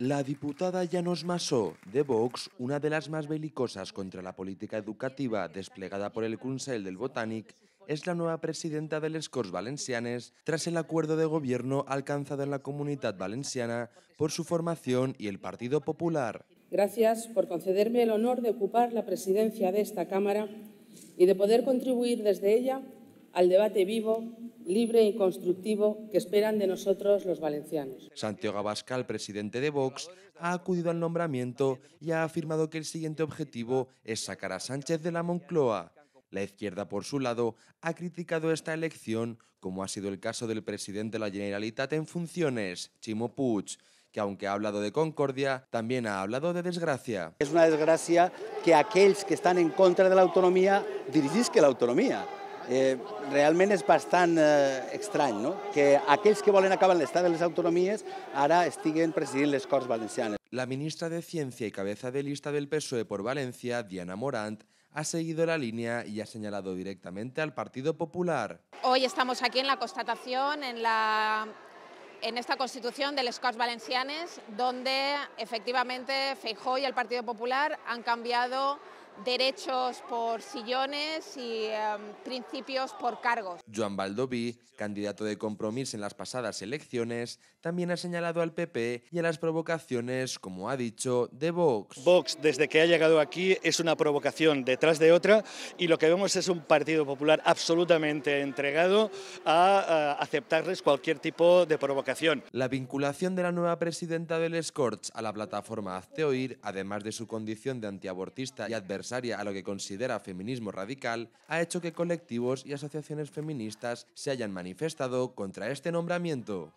La diputada Llanos Masó, de Vox, una de las más belicosas contra la política educativa desplegada por el Consell del Botanic, es la nueva presidenta del les Valencianes tras el acuerdo de gobierno alcanzado en la Comunidad Valenciana por su formación y el Partido Popular. Gracias por concederme el honor de ocupar la presidencia de esta Cámara y de poder contribuir desde ella al debate vivo, libre y constructivo que esperan de nosotros los valencianos. Santiago Abascal, presidente de Vox, ha acudido al nombramiento y ha afirmado que el siguiente objetivo es sacar a Sánchez de la Moncloa. La izquierda, por su lado, ha criticado esta elección, como ha sido el caso del presidente de la Generalitat en funciones, Chimo Puig, que aunque ha hablado de concordia, también ha hablado de desgracia. Es una desgracia que aquellos que están en contra de la autonomía dirigís que la autonomía. Eh, realmente es bastante eh, extraño eh, no? que aquellos que volen acabar estado de las autonomías ara estiguen presidir les Corts Valencianes. La ministra de Ciencia y cabeza de lista del PSOE por Valencia, Diana Morant, ha seguido la línea y ha señalado directamente al Partido Popular. Hoy estamos aquí en la constatación, en, la, en esta constitución de los Valencianes, donde efectivamente Feijóo y el Partido Popular han cambiado derechos por sillones y em, principios por cargos. Joan Baldoví, candidato de compromiso en las pasadas elecciones, también ha señalado al PP y a las provocaciones, como ha dicho, de Vox. Vox, desde que ha llegado aquí, es una provocación detrás de otra y lo que vemos es un Partido Popular absolutamente entregado a, aceptarles cualquier tipo de provocación. La vinculación de la nueva presidenta del Scorch a la plataforma Hazte Oír, además de su condición de antiabortista y adversaria, a lo que considera feminismo radical, ha hecho que colectivos y asociaciones feministas se hayan manifestado contra este nombramiento.